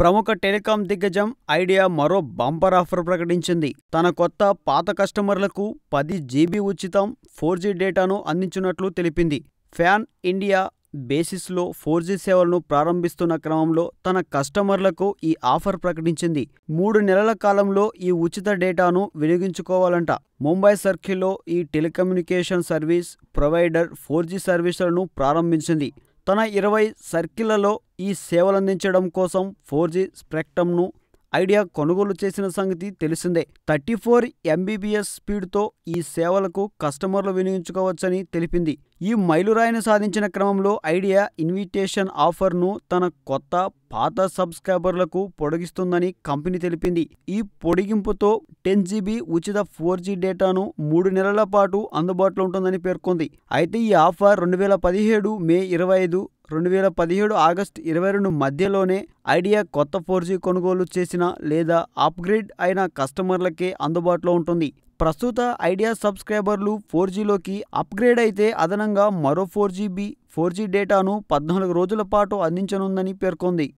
ప్రముఖ టెలికాం దిగ్గజం ఐడియా మరో బంపర్ ఆఫర్ ప్రకటించింది తన కొత్త పాత కస్టమర్లకు పది జీబీ ఉచితం ఫోర్ జీ డేటాను అందించినట్లు తెలిపింది ఫ్యాన్ ఇండియా బేసిస్లో ఫోర్ జీ సేవలను ప్రారంభిస్తున్న క్రమంలో తన కస్టమర్లకు ఈ ఆఫర్ ప్రకటించింది మూడు నెలల కాలంలో ఈ ఉచిత డేటాను వినియోగించుకోవాలంట ముంబై సర్కిల్లో ఈ telecommunication service provider four G సర్వీసులను ప్రారంభించింది తన ఇరవై సర్కిళ్లలో ఈ సేవలందించడం కోసం ఫోర్ జీ స్పెక్ట్రమ్ను ఐడియా కొనుగోలు చేసిన సంగతి తెలిసిందే థర్టీ ఫోర్ ఎంబీబీఎస్ స్పీడ్తో ఈ సేవలకు కస్టమర్లు వినియోగించుకోవచ్చని తెలిపింది ఈ మైలురాయిని సాధించిన క్రమంలో ఐడియా ఇన్విటేషన్ ఆఫర్ను తన కొత్త పాత సబ్స్క్రైబర్లకు పొడిగిస్తుందని కంపెనీ తెలిపింది ఈ పొడిగింపుతో టెన్ జీబీ ఉచిత ఫోర్ జీ డేటాను మూడు నెలల పాటు అందుబాటులో ఉంటుందని పేర్కొంది అయితే ఈ ఆఫర్ రెండు వేల పదిహేడు మే ఇరవై ఐదు రెండు వేల పదిహేడు ఆగస్టు ఇరవై రెండు మధ్యలోనే ఐడియా కొత్త ఫోర్ జీ కొనుగోలు చేసిన లేదా అప్గ్రేడ్ అయిన కస్టమర్లకే అందుబాటులో ఉంటుంది ప్రస్తుత ఐడియా సబ్స్క్రైబర్లు ఫోర్ జీలోకి అప్గ్రేడ్ అయితే అదనంగా మరో ఫోర్ జీబీ ఫోర్ జీ డేటాను పద్నాలుగు రోజుల పాటు అందించనుందని పేర్కొంది